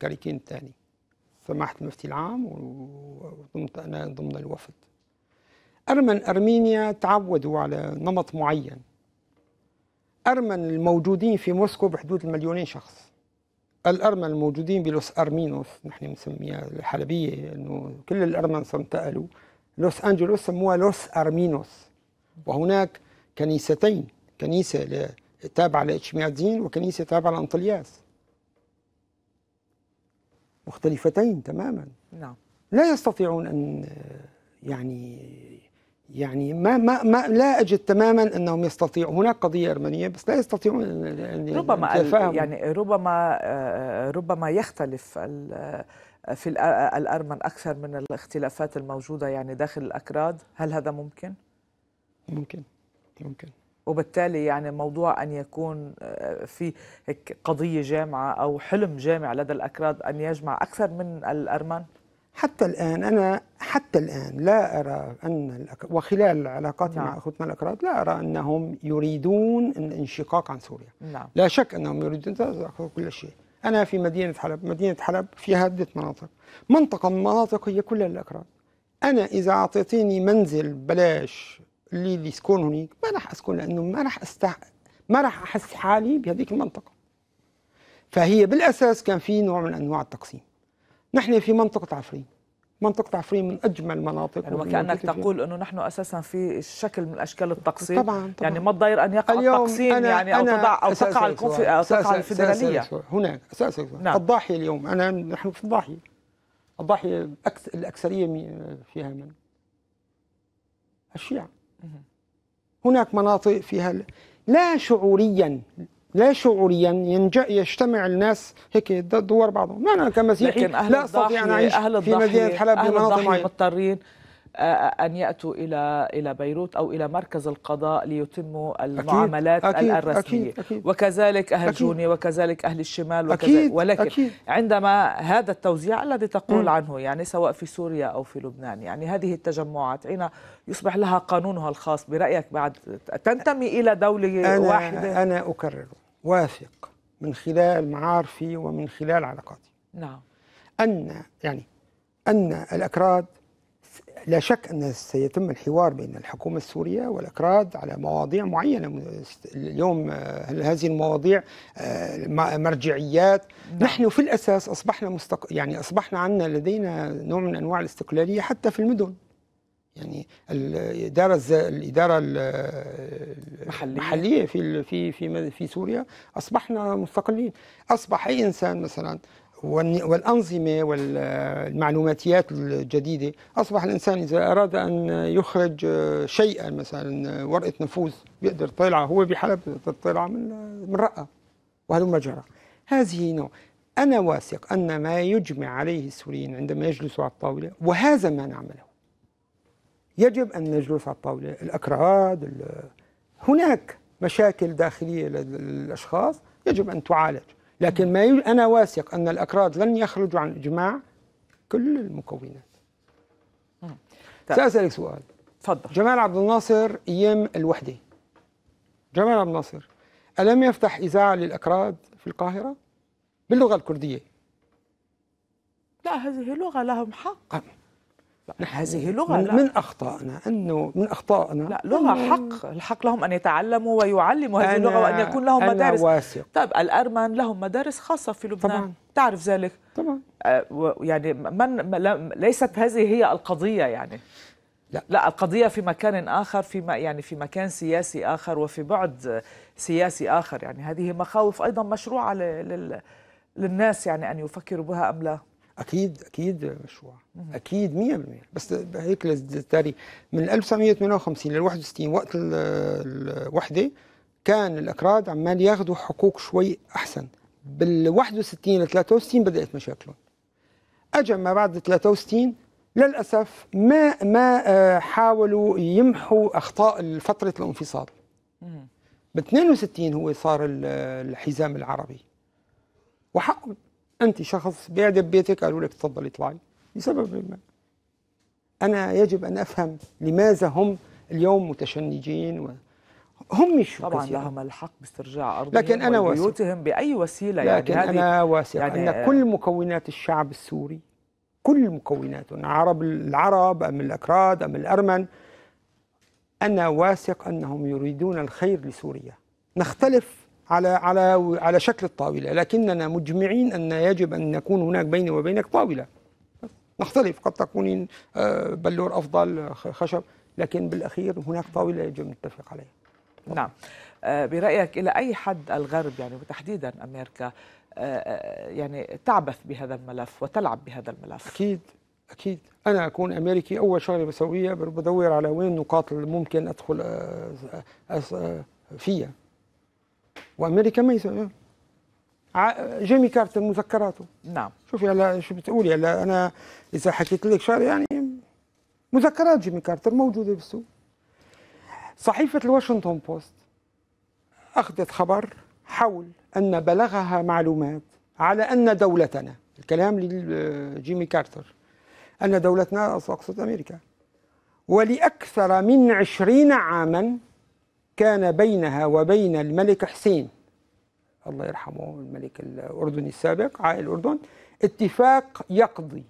كاريكين الثاني سماحة المفتي العام وضمت أنا ضمن الوفد أرمن أرمينيا تعودوا على نمط معين ارمن الموجودين في موسكو بحدود المليونين شخص الأرمن الموجودين بلوس أرمينوس نحن نسميها الحلبية أنه كل الأرمن انتقلوا لوس أنجلوس سموها لوس أرمينوس وهناك كنيستين كنيسة تابعة لاتشميادين وكنيسة تابعة لأنطلياس مختلفتين تماما نعم لا يستطيعون أن يعني يعني ما ما, ما لا اجد تماما انهم يستطيعون هناك قضيه ارمنيه بس لا يستطيعون ان ربما يعني ربما آه، ربما يختلف آه، في آه، الارمن اكثر من الاختلافات الموجوده يعني داخل الاكراد هل هذا ممكن ممكن ممكن وبالتالي يعني موضوع أن يكون آه، في قضية جامعة أو حلم جامع لدى الأكراد أن يجمع أكثر من الأرمن حتى الآن أنا حتى الآن لا أرى أن وخلال علاقاتي نعم. مع أخوتنا الأكراد لا أرى أنهم يريدون الانشقاق عن سوريا نعم. لا شك أنهم يريدون كل شيء أنا في مدينة حلب مدينة حلب فيها عدة مناطق منطقة من مناطق هي كلها الأكراد أنا إذا اعطيتيني منزل بلاش اللي, اللي يسكن هنيك ما راح اسكن لانه ما راح استع ما راح احس حالي بهذيك المنطقه فهي بالاساس كان في نوع من انواع التقسيم نحن في منطقه عفرين منطقة عفرين من أجمل مناطق يعني وكأنك تقول أنه نحن أساسا في شكل من أشكال التقسيم طبعا, طبعا يعني ما الضاير أن يقع التقسيم أنا يعني أو أنا تضع أو تقع الكونفي أو تقع الفيدرالية هناك أساسا نعم. الضاحية اليوم أنا نحن في الضاحية الضاحية الأكثرية فيها من الشيعة هناك مناطق فيها لا شعوريا لا شعوريا ينج... يجتمع الناس هيك دوار بعضهم انا كمسيحي لكن أهل لا استطيع ان اعيش في مدينه حلب بمناطق معينه مضطرين آه، أن يأتوا إلى إلى بيروت أو إلى مركز القضاء ليتموا المعاملات أكيد الرسمية أكيد أكيد وكذلك أهل أكيد جوني وكذلك أهل الشمال وكذلك أكيد ولكن أكيد عندما هذا التوزيع الذي تقول م. عنه يعني سواء في سوريا أو في لبنان يعني هذه التجمعات حين يصبح لها قانونها الخاص برأيك بعد تنتمي إلى دولة أنا واحدة أنا أكرر واثق من خلال معارفي ومن خلال علاقاتي نعم أن يعني أن الأكراد لا شك أن سيتم الحوار بين الحكومة السورية والأكراد على مواضيع معينة اليوم هذه المواضيع آه، مرجعيات نعم. نحن في الأساس أصبحنا مستق... يعني أصبحنا عندنا لدينا نوع من أنواع الاستقلالية حتى في المدن يعني الاداره الز... الاداره المحليه في في في في سوريا اصبحنا مستقلين اصبح اي انسان مثلا والأنظمة والمعلوماتيات الجديدة أصبح الإنسان إذا أراد أن يخرج شيئا مثلا ورقة نفوذ بيقدر طلع هو بحلب تطلع من من رقة وهلم جرى هذه نوع أنا واثق أن ما يجمع عليه السوريين عندما يجلسوا على الطاولة وهذا ما نعمله يجب أن نجلس على الطاولة الأكراد هناك مشاكل داخلية للأشخاص يجب أن تعالج لكن ما يج... أنا واثق أن الأكراد لن يخرجوا عن إجماع كل المكونات سأسألك طيب. سؤال تفضل جمال عبد الناصر أيام الوحدة جمال عبد الناصر ألم يفتح إذاعة للأكراد في القاهرة باللغة الكردية لا هذه لغة لهم حق آه. هذه لغة من, لا. من أخطائنا أنه من أخطائنا لا لغة حق الحق لهم أن يتعلموا ويعلموا هذه اللغة وأن يكون لهم أنا مدارس واسق. طيب الأرمن لهم مدارس خاصة في لبنان طبعا. تعرف ذلك طبعا آه يعني من ليست هذه هي القضية يعني لا. لا القضية في مكان آخر في ما يعني في مكان سياسي آخر وفي بعد سياسي آخر يعني هذه مخاوف أيضا مشروعة لل... للناس يعني أن يفكروا بها أم لا اكيد اكيد مشروع اكيد 100% بس هيك للتاريخ من 1958 لل 61 وقت الوحده كان الاكراد عمال ياخذوا حقوق شوي احسن بال 61 ل 63 بدات مشاكلهم اجى ما بعد 63 للاسف ما ما آه، حاولوا يمحوا اخطاء فتره الانفصال ب 62 هو صار الحزام العربي وحقهم انت شخص بعد بيتك قالوا لك تفضل اطلعي لسبب ما انا يجب ان افهم لماذا هم اليوم متشنجين و... هم مش طبعا كثيرا. لهم الحق باسترجاع ارضهم لكن انا بيوتهم باي وسيله يعني. لكن يعني انا واثق يعني ان كل مكونات الشعب السوري كل مكونات عرب العرب ام الاكراد ام الارمن انا واثق انهم يريدون الخير لسوريا نختلف على على على شكل الطاوله لكننا مجمعين ان يجب ان يكون هناك بيني وبينك طاوله نختلف قد تكونين آه، بلور افضل خشب لكن بالاخير هناك طاوله يجب ان نتفق عليها نعم آه، برايك الى اي حد الغرب يعني وتحديدا امريكا آه، يعني تعبث بهذا الملف وتلعب بهذا الملف اكيد اكيد انا اكون امريكي اول شغله بسويها بدور على وين النقاط اللي ممكن ادخل فيها وامريكا ما جيمي كارتر مذكراته نعم شوفي هلا شو بتقولي هلا انا اذا حكيت لك شغله يعني مذكرات جيمي كارتر موجوده بالسوق صحيفه الواشنطن بوست اخذت خبر حول ان بلغها معلومات على ان دولتنا الكلام لجيمي كارتر أن دولتنا أقصد أمريكا ولأكثر من عشرين عاما كان بينها وبين الملك حسين الله يرحمه الملك الأردني السابق عائل الأردن اتفاق يقضي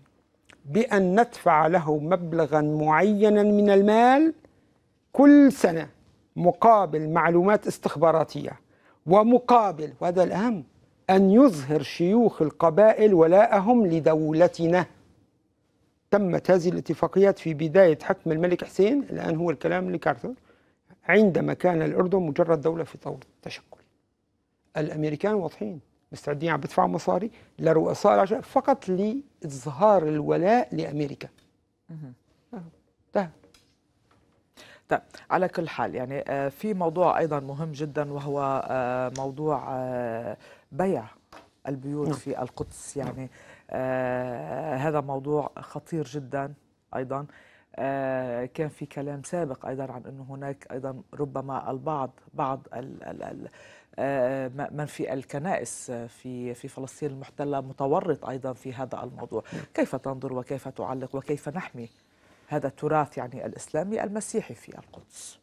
بأن ندفع له مبلغا معينا من المال كل سنة مقابل معلومات استخباراتية ومقابل وهذا الأهم أن يظهر شيوخ القبائل ولاءهم لدولتنا تمت هذه الاتفاقيات في بداية حكم الملك حسين الآن هو الكلام لكارثر عندما كان الأردن مجرد دولة في طور التشكل الأمريكان واضحين مستعدين عم بدفعوا مصاري لرؤساء العشائر فقط لإظهار الولاء لأمريكا آه، انتهى طيب على كل حال يعني آه، في موضوع أيضا مهم جدا وهو آه، موضوع بيع البيوت نعم. في القدس يعني هذا موضوع خطير جدا أيضا آه، كان في كلام سابق ايضا عن انه هناك ايضا ربما البعض بعض ال ال ال آه، من في الكنائس آه، في في فلسطين المحتله متورط ايضا في هذا الموضوع، كيف تنظر وكيف تعلق وكيف نحمي هذا التراث يعني الاسلامي المسيحي في القدس؟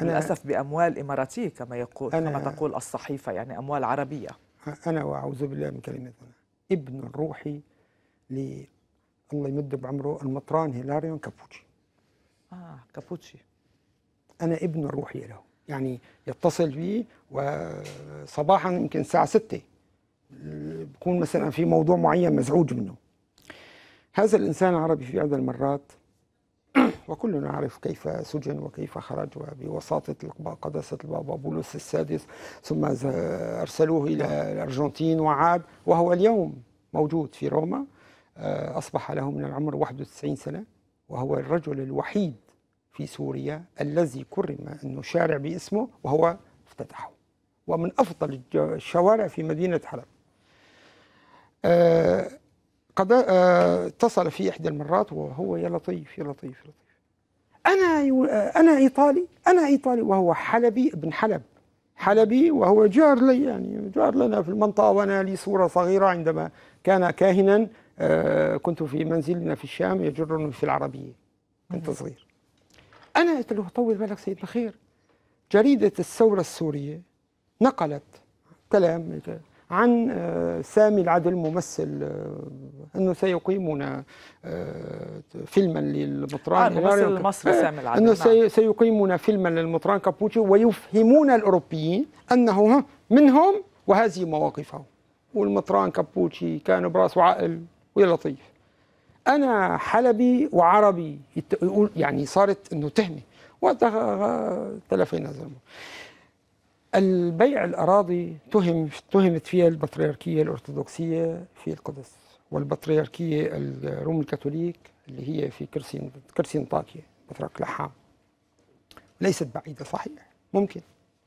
أنا للاسف باموال اماراتيه كما يقول أنا كما تقول الصحيفه يعني اموال عربيه. انا واعوذ بالله من كلمه ابن روحي الله يمد بعمره المطران هيلاريون كابوتشي اه كابوتشي انا ابن روحي له يعني يتصل بي وصباحا يمكن الساعه 6 بكون مثلا في موضوع معين مزعوج منه هذا الانسان العربي في عدة المرات وكلنا نعرف كيف سجن وكيف خرج وبوساطة قداسة البابا بولس السادس ثم أرسلوه إلى الأرجنتين وعاد وهو اليوم موجود في روما آه، أصبح له من العمر 91 سنة وهو الرجل الوحيد في سوريا الذي كرم أنه شارع باسمه وهو افتتحه ومن أفضل الشوارع في مدينة حلب آه، قد آه، اتصل في إحدى المرات وهو يا لطيف يا لطيف يا لطيف أنا أنا إيطالي أنا إيطالي وهو حلبي ابن حلب حلبي وهو جار لي يعني جار لنا في المنطقة وأنا لي صورة صغيرة عندما كان كاهنا آه، كنت في منزلنا في الشام يجرني في العربية كنت صغير أنا قلت له طول بالك سيدنا خير جريدة الثورة السورية نقلت كلام عن آه، سامي العدل ممثل آه، انه سيقيمنا فيلما للمطران آه الممثل المصري يعني سامي العدل انه نعم. سيقيمنا فيلما للمطران كابوتشي ويفهمون الاوروبيين انه منهم وهذه مواقفه والمطران كابوتشي كان براس وعقل ويا لطيف انا حلبي وعربي يقول يعني صارت انه تهمه وتلافينا زي البيع الاراضي تهم تهمت فيها البطريركيه الارثوذكسيه في القدس والبطريركيه الروم الكاثوليك اللي هي في كرسي كرسي انطاكيه بطريرك لحام ليست بعيده صحيح ممكن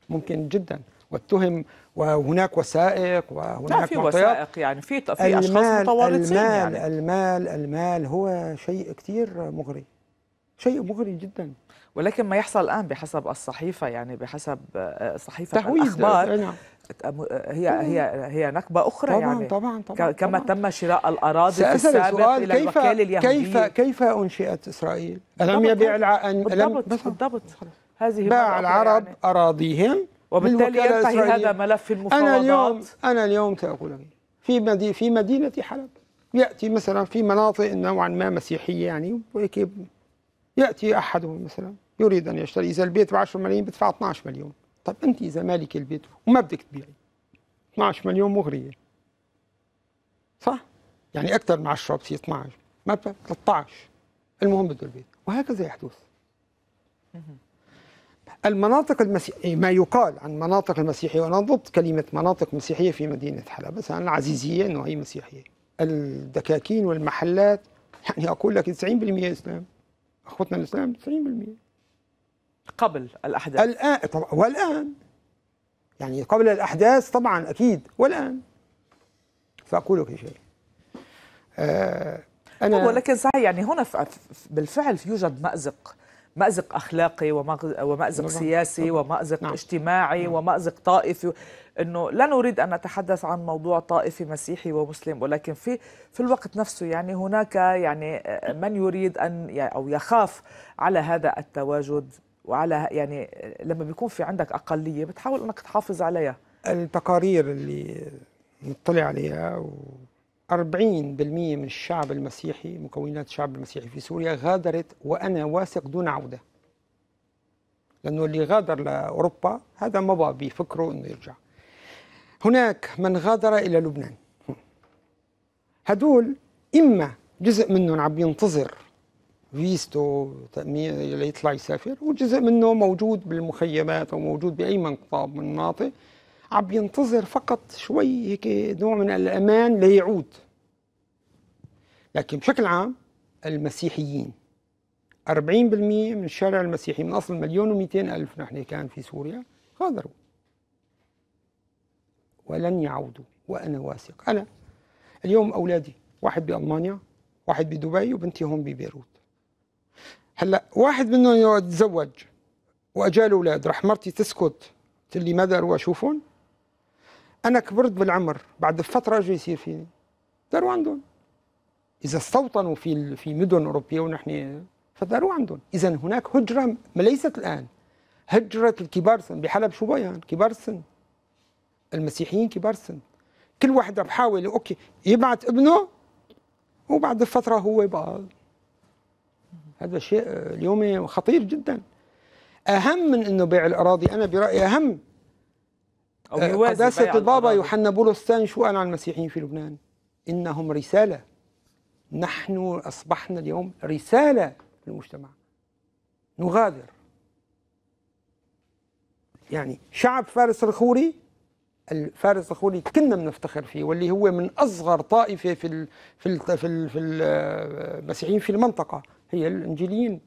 ممكن جدا واتهم وهناك وثائق وهناك لا في وثائق يعني في في اشخاص متورطين المال يعني. المال المال هو شيء كثير مغري شيء مغري جدا ولكن ما يحصل الان بحسب الصحيفه يعني بحسب آه، صحيفه تحويل الاخبار نعم. هي هي هي نكبه اخرى طبعا يعني طبعا طبعا كما طبعا تم شراء الاراضي في السابق الى كيف اليهوديه كيف كيف انشئت اسرائيل؟ الم يبيع الع... بالضبط, بالضبط, بالضبط هذه باع العرب يعني. اراضيهم وبالتالي ينتهي هذا ملف المفاوضات أنا اليوم أنا اليوم سأقول لك في مدينة في مدينة حلب يأتي مثلا في مناطق نوعا ما مسيحية يعني يأتي أحدهم مثلا يريد أن يشتري إذا البيت ب 10 ملايين بدفع 12 مليون طيب أنت إذا مالك البيت وما بدك تبيعي 12 مليون مغرية صح؟ يعني أكثر من 10 بصير 12 ما 13 المهم بده البيت وهكذا يحدث المناطق المسيحية ما يقال عن مناطق المسيحية وأنا ضد كلمة مناطق مسيحية في مدينة حلب بس أنا العزيزية أنه هي مسيحية الدكاكين والمحلات يعني أقول لك 90% إسلام أخوتنا الإسلام 90% قبل الأحداث الآن طبعا والآن يعني قبل الأحداث طبعا أكيد والآن فأقول لك شيء آه أنا ولكن صحيح يعني هنا بالفعل يوجد مأزق مأزق أخلاقي ومأزق سياسي ومأزق نعم. اجتماعي نعم. ومأزق طائفي أنه لا نريد أن نتحدث عن موضوع طائفي مسيحي ومسلم ولكن في في الوقت نفسه يعني هناك يعني آه، من يريد أن أو يخاف على هذا التواجد وعلى يعني آه، لما بيكون في عندك أقلية بتحاول أنك تحافظ عليها التقارير اللي نطلع عليها و 40% من الشعب المسيحي مكونات الشعب المسيحي في سوريا غادرت وأنا واثق دون عودة لأنه اللي غادر لأوروبا هذا بقى بفكره أنه يرجع هناك من غادر إلى لبنان هدول إما جزء منهم عم ينتظر فيستو ليطلع يسافر وجزء منه موجود بالمخيمات وموجود بأي منطقة من مناطق عم ينتظر فقط شوي هيك نوع من الامان ليعود لكن بشكل عام المسيحيين 40% من الشارع المسيحي من اصل مليون و الف نحن كان في سوريا غادروا ولن يعودوا وانا واثق انا اليوم اولادي واحد بالمانيا واحد بدبي وبنتي هون ببيروت هلا واحد منهم يتزوج واجال اولاد رح مرتي تسكت تقول لي ماذا اروح اشوفهم أنا كبرت بالعمر بعد فترة شو يصير فيني داروا عندهم إذا استوطنوا في في مدن أوروبية ونحن فداروا عندهم إذا هناك هجرة ليست الآن هجرة الكبار سن بحلب شو بيان يعني كبار السن المسيحيين كبار السن كل واحد عم بحاول أوكي يبعث ابنه وبعد فترة هو بقى هذا شيء آه، اليوم خطير جدا أهم من أنه بيع الأراضي أنا برأيي أهم أو يوازي قداسة البابا يوحنا بولس الثاني شو قال عن المسيحيين في لبنان؟ إنهم رسالة نحن أصبحنا اليوم رسالة في المجتمع نغادر يعني شعب فارس الخوري الفارس الخوري كنا بنفتخر فيه واللي هو من اصغر طائفه في ال في ال في, ال في المسيحيين في المنطقه هي الانجيليين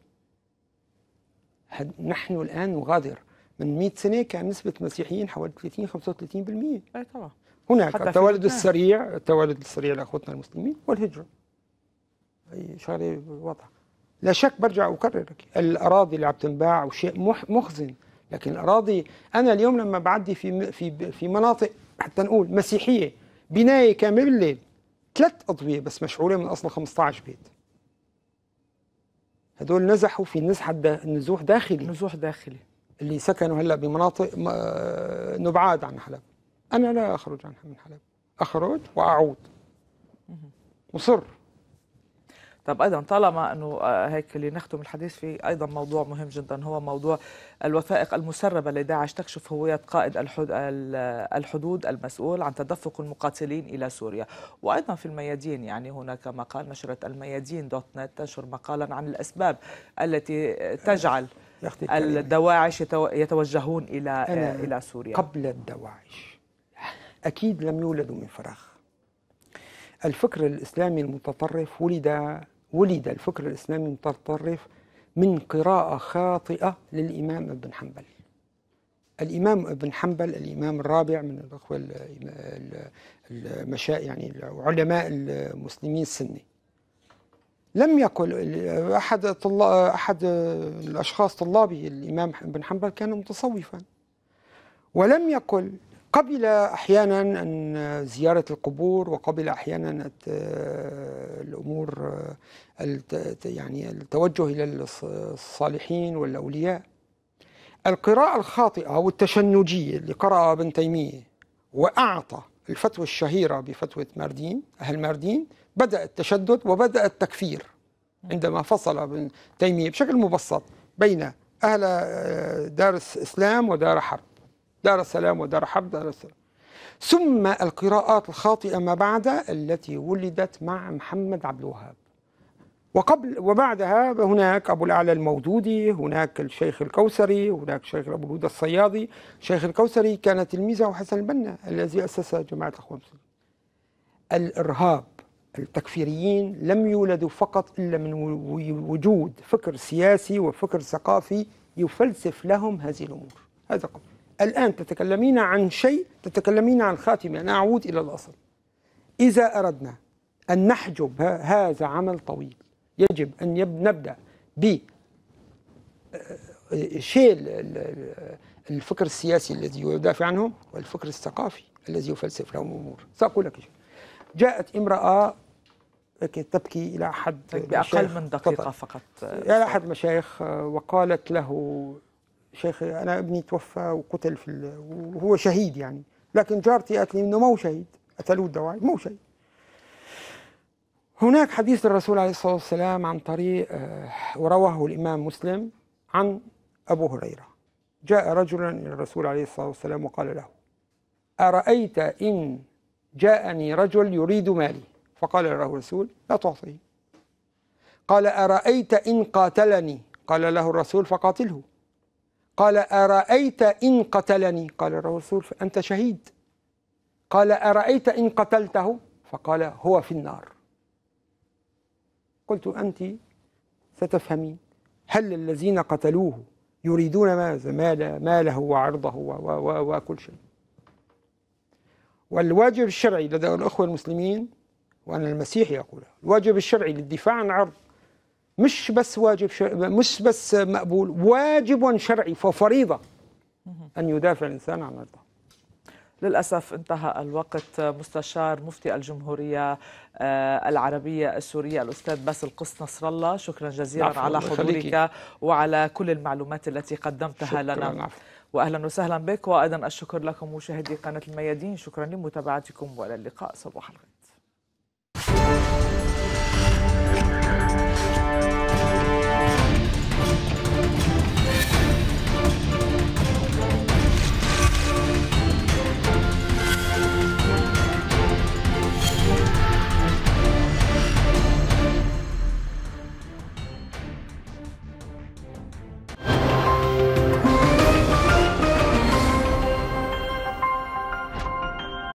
نحن الان نغادر من 100 سنه كان نسبه المسيحيين حوالي 30 35% اي طبعا هناك التوالد السريع التوالد السريع لاخوتنا المسلمين والهجره اي شغله واضحه لا شك برجع اكرر الاراضي اللي عم تنباع وشيء مخزن لكن الاراضي انا اليوم لما بعدي في في في مناطق حتى نقول مسيحيه بنايه كامله بالليل ثلاث اضويه بس مشعوله من اصل 15 بيت هدول نزحوا في نزحه النزوح داخلي نزوح داخلي اللي سكنوا هلا بمناطق آه، نبعاد عن حلب انا لا اخرج عن من حلب اخرج واعود مصر طب ايضا طالما انه آه، هيك اللي نختم الحديث فيه ايضا موضوع مهم جدا هو موضوع الوثائق المسربه لداعش تكشف هويه قائد الحدود المسؤول عن تدفق المقاتلين الى سوريا وايضا في الميادين يعني هناك مقال نشره الميادين دوت نت تنشر مقالا عن الاسباب التي آه، تجعل الدواعش يتوجهون الى الى سوريا قبل الدواعش اكيد لم يولدوا من فراغ الفكر الاسلامي المتطرف ولد ولد الفكر الاسلامي المتطرف من قراءه خاطئه للامام ابن حنبل الامام ابن حنبل الامام الرابع من الاخوه المشاء يعني علماء المسلمين السني لم يكن احد طلاب احد الاشخاص طلابي الامام بن حنبل كان متصوفا ولم يقل قبل احيانا ان زياره القبور وقبل احيانا الامور يعني التوجه الى الصالحين والاولياء القراءه الخاطئه والتشنجيه اللي قراها ابن تيميه واعطى الفتوى الشهيره بفتوى ماردين اهل ماردين بدأ التشدد وبدأ التكفير عندما فصل ابن تيمية بشكل مبسط بين أهل آه، دار الإسلام ودار حرب دار السلام ودار حرب دار السلام ثم القراءات الخاطئة ما بعد التي ولدت مع محمد عبد الوهاب وقبل وبعدها هناك أبو الأعلى المودودي هناك الشيخ الكوثري هناك الشيخ أبو الهدى الصيادي الشيخ الكوثري كان تلميذه حسن البنا الذي أسس جماعة الإخوان المسلمين الإرهاب التكفيريين لم يولدوا فقط إلا من وجود فكر سياسي وفكر ثقافي يفلسف لهم هذه الأمور هذا قبل الآن تتكلمين عن شيء تتكلمين عن خاتمة أنا أعود إلى الأصل إذا أردنا أن نحجب هذا عمل طويل يجب أن نبدأ ب آه، شيل الفكر السياسي الذي يدافع عنه والفكر الثقافي الذي يفلسف لهم الأمور سأقول لك شيء جاءت امرأة تبكي إلى أحد بأقل من دقيقة فقط, فقط. إلى أحد المشايخ وقالت له شيخي أنا ابني توفى وقتل في وهو شهيد يعني لكن جارتي قالت لي إنه مو شهيد قتلوه الدواعي مو شهيد هناك حديث الرسول عليه الصلاة والسلام عن طريق آه، ورواه الإمام مسلم عن أبو هريرة جاء رجلا إلى الرسول عليه الصلاة والسلام وقال له أرأيت إن جاءني رجل يريد مالي فقال له الرسول لا تعطيه قال أرأيت إن قاتلني قال له الرسول فقاتله قال أرأيت إن قتلني قال الرسول أنت شهيد قال أرأيت إن قتلته فقال هو في النار قلت أنت ستفهمين هل الذين قتلوه يريدون ماذا ماله وعرضه وكل شيء والواجب الشرعي لدى الأخوة المسلمين وأنا المسيحي اقولها الواجب الشرعي للدفاع عن العرض مش بس واجب شرعي مش بس مقبول واجب شرعي وفريضة أن يدافع الإنسان عن عرضه للأسف انتهى الوقت مستشار مفتي الجمهورية آه، العربية السورية الأستاذ باسل قص نصر الله شكرا جزيلا نعم، على حضورك وعلى كل المعلومات التي قدمتها لنا عفو. نعم. واهلا وسهلا بك وايضا الشكر لكم مشاهدي قناه الميادين شكرا لمتابعتكم والى اللقاء صباح الخير